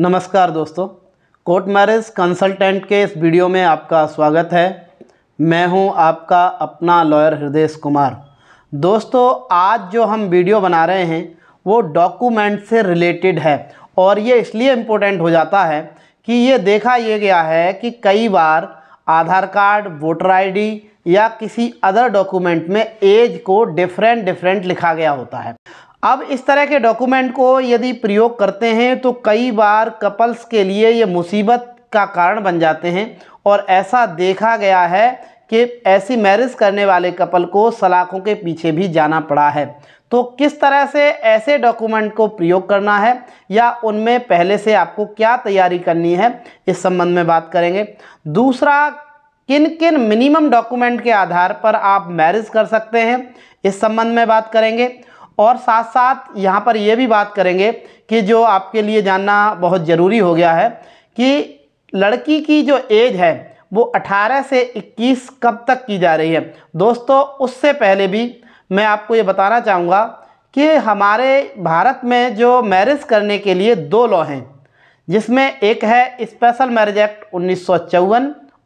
नमस्कार दोस्तों court marriage consultant के इस वीडियो में आपका स्वागत है मैं हूं आपका अपना लॉयर हृदय कुमार दोस्तों आज जो हम वीडियो बना रहे हैं वो डॉक्यूमेंट से रिलेटेड है और ये इसलिए इम्पोर्टेंट हो जाता है कि ये देखा ये गया है कि कई बार आधार कार्ड वोटर आईडी या किसी अदर डॉक्यूमेंट में एज को डिफरेंट डिफरेंट लिखा गया होता है अब इस तरह के डॉक्यूमेंट को यदि प्रयोग करते हैं तो कई बार कपल्स के लिए ये मुसीबत का कारण बन जाते हैं और ऐसा देखा गया है कि ऐसी मैरिज करने वाले कपल को सलाखों के पीछे भी जाना पड़ा है तो किस तरह से ऐसे डॉक्यूमेंट को प्रयोग करना है या उनमें पहले से आपको क्या तैयारी करनी है इस संबंध में बात करेंगे दूसरा किन किन मिनिमम डॉक्यूमेंट के आधार पर आप मैरिज कर सकते हैं इस संबंध में बात करेंगे और साथ साथ यहाँ पर यह भी बात करेंगे कि जो आपके लिए जानना बहुत ज़रूरी हो गया है कि लड़की की जो एज है वो 18 से 21 कब तक की जा रही है दोस्तों उससे पहले भी मैं आपको ये बताना चाहूँगा कि हमारे भारत में जो मैरिज करने के लिए दो लॉ हैं जिसमें एक है स्पेशल मैरिज एक्ट उन्नीस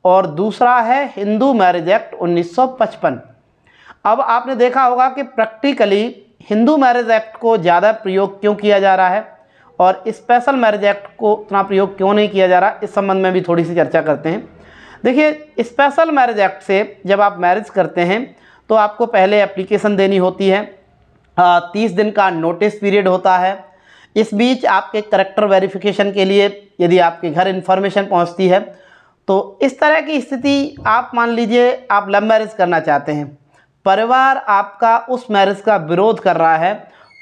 और दूसरा है हिंदू मैरिज एक्ट 1955 अब आपने देखा होगा कि प्रैक्टिकली हिंदू मैरिज एक्ट को ज़्यादा प्रयोग क्यों किया जा रहा है और स्पेशल मैरिज एक्ट को उतना प्रयोग क्यों नहीं किया जा रहा इस संबंध में भी थोड़ी सी चर्चा करते हैं देखिए स्पेशल मैरिज एक्ट से जब आप मैरिज करते हैं तो आपको पहले एप्लीकेशन देनी होती है तीस दिन का नोटिस पीरियड होता है इस बीच आपके करेक्टर वेरिफिकेशन के लिए यदि आपके घर इन्फॉर्मेशन पहुंचती है तो इस तरह की स्थिति आप मान लीजिए आप लव मैरिज करना चाहते हैं परिवार आपका उस मैरिज का विरोध कर रहा है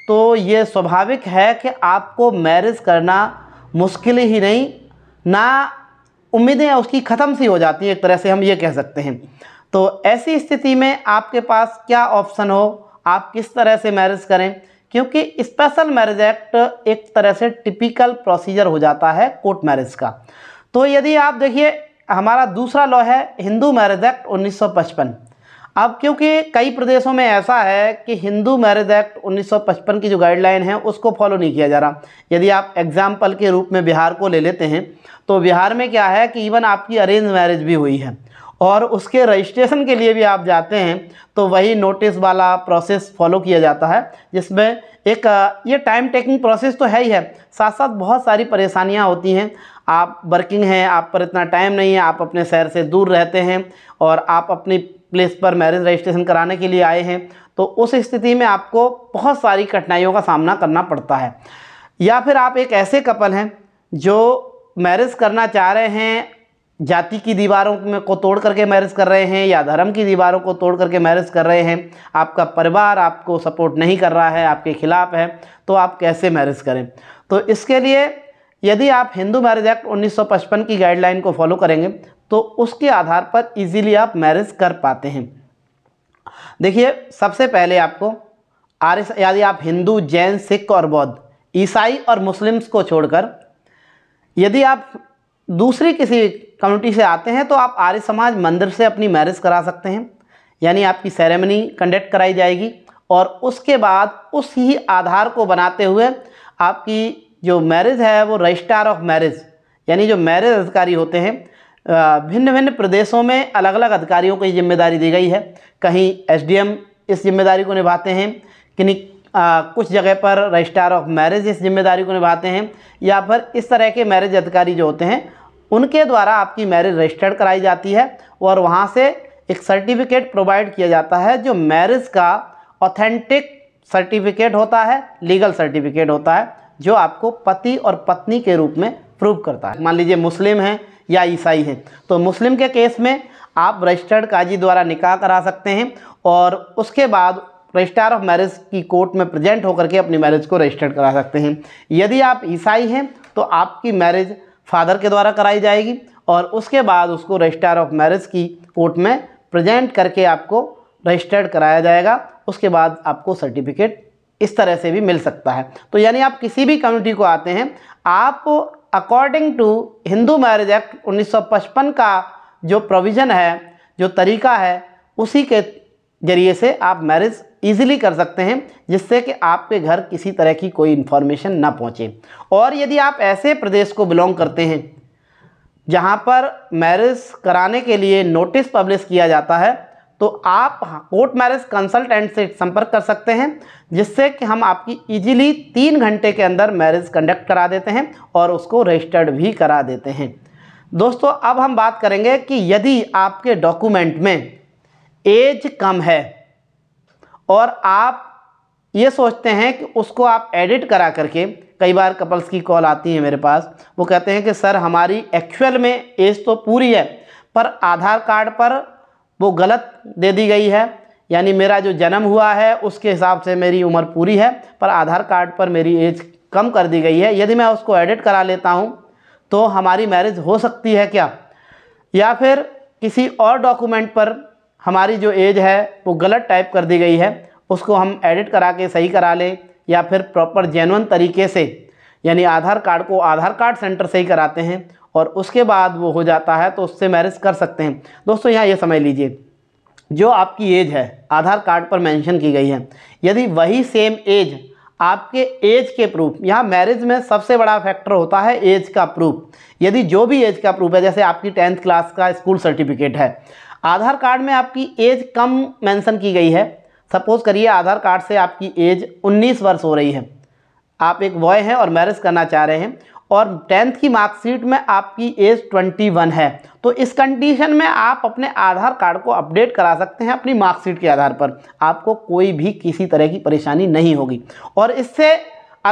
तो ये स्वाभाविक है कि आपको मैरिज करना मुश्किल ही नहीं ना उम्मीदें उसकी ख़त्म सी हो जाती हैं एक तरह से हम ये कह सकते हैं तो ऐसी स्थिति में आपके पास क्या ऑप्शन हो आप किस तरह से मैरिज करें क्योंकि स्पेशल मैरिज एक्ट एक तरह से टिपिकल प्रोसीजर हो जाता है कोर्ट मैरिज का तो यदि आप देखिए हमारा दूसरा लॉ है हिंदू मैरिज एक्ट उन्नीस अब क्योंकि कई प्रदेशों में ऐसा है कि हिंदू मैरिज एक्ट 1955 की जो गाइडलाइन है उसको फॉलो नहीं किया जा रहा यदि आप एग्जाम्पल के रूप में बिहार को ले लेते हैं तो बिहार में क्या है कि इवन आपकी अरेंज मैरिज भी हुई है और उसके रजिस्ट्रेशन के लिए भी आप जाते हैं तो वही नोटिस वाला प्रोसेस फॉलो किया जाता है जिसमें एक ये टाइम टेकिंग प्रोसेस तो है ही है साथ साथ बहुत सारी परेशानियाँ होती हैं आप वर्किंग हैं आप पर इतना टाइम नहीं है आप अपने शहर से दूर रहते हैं और आप अपनी प्लेस पर मैरिज रजिस्ट्रेशन कराने के लिए आए हैं तो उस स्थिति में आपको बहुत सारी कठिनाइयों का सामना करना पड़ता है या फिर आप एक ऐसे कपल हैं जो मैरिज करना चाह रहे हैं जाति की दीवारों में को तोड़ करके मैरिज कर रहे हैं या धर्म की दीवारों को तोड़ करके मैरिज कर रहे हैं आपका परिवार आपको सपोर्ट नहीं कर रहा है आपके खिलाफ है तो आप कैसे मैरिज करें तो इसके लिए यदि आप हिंदू मैरिज एक्ट 1955 की गाइडलाइन को फॉलो करेंगे तो उसके आधार पर इजीली आप मैरिज कर पाते हैं देखिए सबसे पहले आपको आर यदि आप हिंदू जैन सिख और बौद्ध ईसाई और मुस्लिम्स को छोड़कर यदि आप दूसरी किसी कम्युनिटी से आते हैं तो आप आर्य समाज मंदिर से अपनी मैरिज करा सकते हैं यानी आपकी सेरेमनी कंडक्ट कराई जाएगी और उसके बाद उस ही आधार को बनाते हुए आपकी जो मैरिज है वो रजिस्ट्रार ऑफ मैरिज यानी जो मैरिज अधिकारी होते हैं भिन्न भिन्न प्रदेशों में अलग अलग अधिकारियों को ये जिम्मेदारी दी गई है कहीं एसडीएम इस जिम्मेदारी को निभाते हैं किन्हीं कुछ जगह पर रजिस्ट्रार ऑफ मैरिज इस जिम्मेदारी को निभाते हैं या फिर इस तरह के मैरिज अधिकारी जो होते हैं उनके द्वारा आपकी मैरिज रजिस्टर्ड कराई जाती है और वहाँ से एक सर्टिफिकेट प्रोवाइड किया जाता है जो मैरिज का ऑथेंटिक सर्टिफिकेट होता है लीगल सर्टिफिकेट होता है जो आपको पति और पत्नी के रूप में प्रूव करता है मान लीजिए मुस्लिम हैं या ईसाई हैं तो मुस्लिम के केस में आप रजिस्टर्ड काजी द्वारा निकाह करा सकते हैं और उसके बाद रजिस्ट्रार ऑफ मैरिज की कोर्ट में प्रेजेंट होकर के अपनी मैरिज को रजिस्टर्ड करा सकते हैं यदि आप ईसाई हैं तो आपकी मैरिज फादर के द्वारा कराई जाएगी और उसके बाद उसको रजिस्ट्रार ऑफ मैरिज की कोर्ट में प्रेजेंट करके आपको रजिस्टर्ड कराया जाएगा उसके बाद आपको सर्टिफिकेट इस तरह से भी मिल सकता है तो यानी आप किसी भी कम्युनिटी को आते हैं आप according to Hindu marriage act 1955 का जो प्रोविज़न है जो तरीका है उसी के ज़रिए से आप मैरिज ईजिली कर सकते हैं जिससे कि आपके घर किसी तरह की कोई इन्फॉर्मेशन ना पहुँचे और यदि आप ऐसे प्रदेश को बिलोंग करते हैं जहाँ पर मैरिज कराने के लिए नोटिस पब्लिश किया जाता है तो आप कोर्ट मैरिज कंसल्टेंट से संपर्क कर सकते हैं जिससे कि हम आपकी इजीली तीन घंटे के अंदर मैरिज कंडक्ट करा देते हैं और उसको रजिस्टर्ड भी करा देते हैं दोस्तों अब हम बात करेंगे कि यदि आपके डॉक्यूमेंट में एज कम है और आप ये सोचते हैं कि उसको आप एडिट करा करके कई बार कपल्स की कॉल आती है मेरे पास वो कहते हैं कि सर हमारी एक्चुअल में एज तो पूरी है पर आधार कार्ड पर वो गलत दे दी गई है यानी मेरा जो जन्म हुआ है उसके हिसाब से मेरी उम्र पूरी है पर आधार कार्ड पर मेरी एज कम कर दी गई है यदि मैं उसको एडिट करा लेता हूँ तो हमारी मैरिज हो सकती है क्या या फिर किसी और डॉक्यूमेंट पर हमारी जो एज है वो गलत टाइप कर दी गई है उसको हम एडिट करा के सही करा लें या फिर प्रॉपर जेनवन तरीके से यानी आधार कार्ड को आधार कार्ड सेंटर से ही कराते हैं और उसके बाद वो हो जाता है तो उससे मैरिज कर सकते हैं दोस्तों यहाँ ये समझ लीजिए जो आपकी एज है आधार कार्ड पर मेंशन की गई है यदि वही सेम एज आपके एज के प्रूफ यहाँ मैरिज में सबसे बड़ा फैक्टर होता है एज का प्रूफ यदि जो भी एज का प्रूफ है जैसे आपकी टेंथ क्लास का स्कूल सर्टिफिकेट है आधार कार्ड में आपकी एज कम मैंसन की गई है सपोज़ करिए आधार कार्ड से आपकी एज 19 वर्ष हो रही है आप एक बॉय हैं और मैरिज करना चाह रहे हैं और टेंथ की मार्कशीट में आपकी एज 21 है तो इस कंडीशन में आप अपने आधार कार्ड को अपडेट करा सकते हैं अपनी मार्कशीट के आधार पर आपको कोई भी किसी तरह की परेशानी नहीं होगी और इससे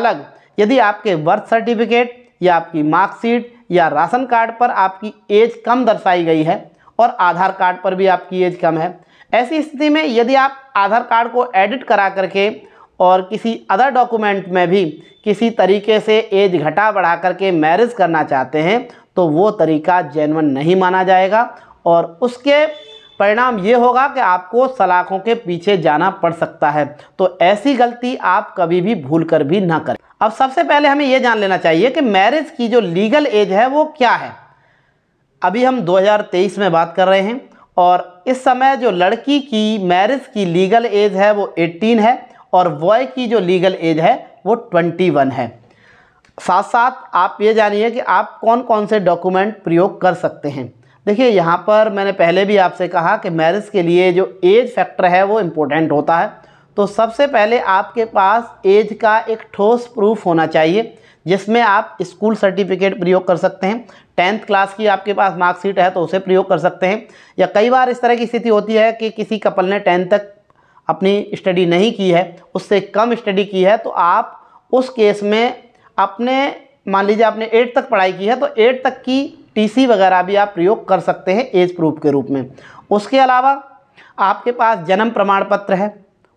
अलग यदि आपके बर्थ सर्टिफिकेट या आपकी मार्कशीट या राशन कार्ड पर आपकी एज कम दर्शाई गई है और आधार कार्ड पर भी आपकी एज कम है ऐसी स्थिति में यदि आप आधार कार्ड को एडिट करा करके और किसी अदर डॉक्यूमेंट में भी किसी तरीके से एज घटा बढ़ा करके मैरिज करना चाहते हैं तो वो तरीका जेनवन नहीं माना जाएगा और उसके परिणाम ये होगा कि आपको सलाखों के पीछे जाना पड़ सकता है तो ऐसी गलती आप कभी भी भूल कर भी ना करें अब सबसे पहले हमें यह जान लेना चाहिए कि मैरिज की जो लीगल एज है वो क्या है अभी हम 2023 में बात कर रहे हैं और इस समय जो लड़की की मैरिज की लीगल एज है वो 18 है और बॉय की जो लीगल एज है वो ट्वेंटी वन है साथ साथ आप ये जानिए कि आप कौन कौन से डॉक्यूमेंट प्रयोग कर सकते हैं देखिए यहाँ पर मैंने पहले भी आपसे कहा कि मैरिज के लिए जो एज फैक्टर है वो इम्पोर्टेंट होता है तो सबसे पहले आपके पास एज का एक ठोस प्रूफ होना चाहिए जिसमें आप स्कूल सर्टिफिकेट प्रयोग कर सकते हैं टेंथ क्लास की आपके पास मार्कशीट है तो उसे प्रयोग कर सकते हैं या कई बार इस तरह की स्थिति होती है कि किसी कपल ने टेंथ तक अपनी स्टडी नहीं की है उससे कम स्टडी की है तो आप उस केस में अपने मान लीजिए आपने एट तक पढ़ाई की है तो एट तक की टीसी वगैरह भी आप प्रयोग कर सकते हैं एज प्रूफ के रूप में उसके अलावा आपके पास जन्म प्रमाण पत्र है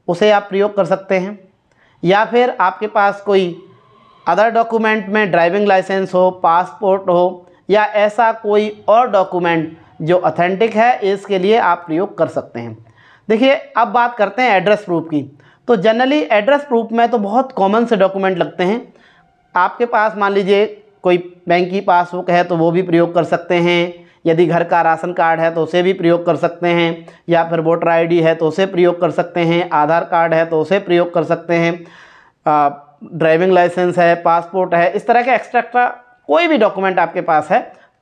उसे आप प्रयोग कर सकते हैं या फिर आपके पास कोई अदर डॉक्यूमेंट में ड्राइविंग लाइसेंस हो पासपोर्ट हो या ऐसा कोई और डॉक्यूमेंट जो ऑथेंटिक है इसके लिए आप प्रयोग कर सकते हैं देखिए अब बात करते हैं एड्रेस प्रूफ की तो जनरली एड्रेस प्रूफ में तो बहुत कॉमन से डॉक्यूमेंट लगते हैं आपके पास मान लीजिए कोई बैंक की पासबुक है तो वो भी प्रयोग कर सकते हैं यदि घर का राशन कार्ड है तो उसे भी प्रयोग कर सकते हैं या फिर वोटर आईडी है तो उसे प्रयोग कर सकते हैं आधार कार्ड है तो उसे प्रयोग कर सकते हैं ड्राइविंग लाइसेंस है पासपोर्ट है इस तरह के एक्स्ट्रा एक्स्ट्रा कोई भी डॉक्यूमेंट आपके पास है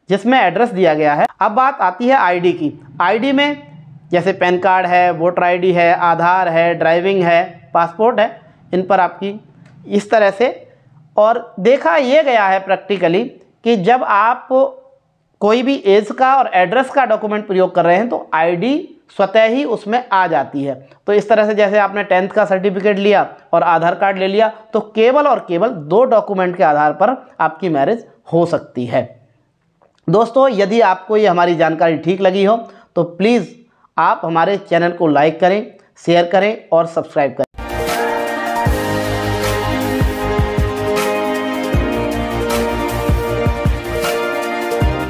जिसमें एड्रेस दिया गया है अब बात आती है आईडी की आईडी में जैसे पैन कार्ड है वोटर आईडी है आधार है ड्राइविंग है पासपोर्ट है इन पर आपकी इस तरह से और देखा यह गया है प्रैक्टिकली कि जब आप कोई भी एज का और एड्रेस का डॉक्यूमेंट प्रयोग कर रहे हैं तो आईडी स्वतः ही उसमें आ जाती है तो इस तरह से जैसे आपने टेंथ का सर्टिफिकेट लिया और आधार कार्ड ले लिया तो केवल और केवल दो डॉक्यूमेंट के आधार पर आपकी मैरिज हो सकती है दोस्तों यदि आपको ये हमारी जानकारी ठीक लगी हो तो प्लीज़ आप हमारे चैनल को लाइक करें शेयर करें और सब्सक्राइब करें